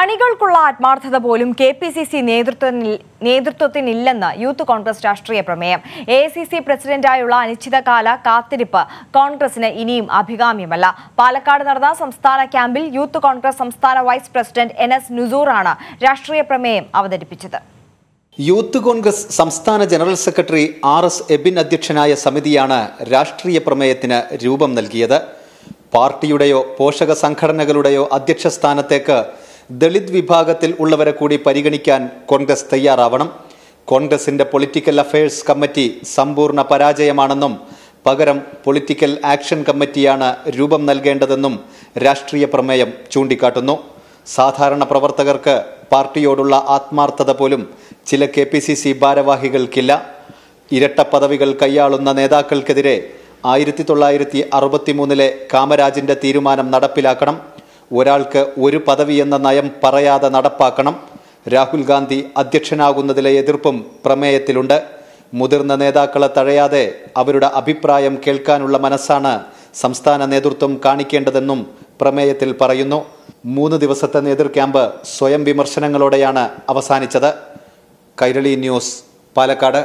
അണികൾക്കുള്ള ആത്മാർത്ഥത പോലും K P C C നേതൃത്വത്തിനില്ലെന്ന് യൂത്ത് കോൺഗ്രസ് രാഷ്ട്രീയ പ്രമേയം എ സി സി പ്രസിഡന്റായുള്ള അനിശ്ചിതകാല കാത്തിരിപ്പ് കോൺഗ്രസിന് ഇനിയും അഭികാമ്യമല്ല പാലക്കാട് നടന്ന സംസ്ഥാന ക്യാമ്പിൽ യൂത്ത് കോൺഗ്രസ് സംസ്ഥാന വൈസ് പ്രസിഡന്റ് എൻ എസ് നുസൂറാണ് രാഷ്ട്രീയ പ്രമേയം അവതരിപ്പിച്ചത് യൂത്ത് കോൺഗ്രസ് സംസ്ഥാന general secretary R S Abin അധ്യക്ഷനായ സമിതിയാണ് രാഷ്ട്രീയ പ്രമേയത്തിന് രൂപം നൽകിയത് പാർട്ടിയുടെയോ പോഷക സംഘടനകളുടെയോ അധ്യക്ഷ സ്ഥാനത്തേക്ക് ദളിത് വിഭാഗത്തിൽ ഉള്ളവരെ കൂടി പരിഗണിക്കാൻ കോൺഗ്രസ് തയ്യാറാവണം കോൺഗ്രസിന്റെ പൊളിറ്റിക്കൽ അഫയേഴ്സ് കമ്മിറ്റി സമ്പൂർണ്ണ പരാജയമാണെന്നും പകരം പൊളിറ്റിക്കൽ ആക്ഷൻ കമ്മിറ്റിയാണ് രൂപം നൽകേണ്ടതെന്നും രാഷ്ട്രീയ പ്രമേയം ചൂണ്ടിക്കാട്ടുന്നു സാധാരണ പ്രവർത്തകർക്ക് പാർട്ടിയോടുള്ള ആത്മാർത്ഥത പോലും ചില കെ പി സി സി ഭാരവാഹികൾക്കില്ല ഇരട്ട പദവികൾ കൈയാളുന്ന നേതാക്കൾക്കെതിരെ ആയിരത്തി തൊള്ളായിരത്തി അറുപത്തിമൂന്നിലെ കാമരാജിന്റെ തീരുമാനം നടപ്പിലാക്കണം ഒരാൾക്ക് ഒരു പദവി എന്ന നയം പറയാതെ നടപ്പാക്കണം രാഹുൽ ഗാന്ധി അധ്യക്ഷനാകുന്നതിലെ എതിർപ്പും പ്രമേയത്തിലുണ്ട് മുതിർന്ന നേതാക്കളെ തഴയാതെ അവരുടെ അഭിപ്രായം കേൾക്കാനുള്ള മനസ്സാണ് സംസ്ഥാന നേതൃത്വം കാണിക്കേണ്ടതെന്നും പ്രമേയത്തിൽ പറയുന്നു മൂന്ന് ദിവസത്തെ നേതൃ ക്യാമ്പ് സ്വയം വിമർശനങ്ങളോടെയാണ് അവസാനിച്ചത് കൈരളി ന്യൂസ് പാലക്കാട്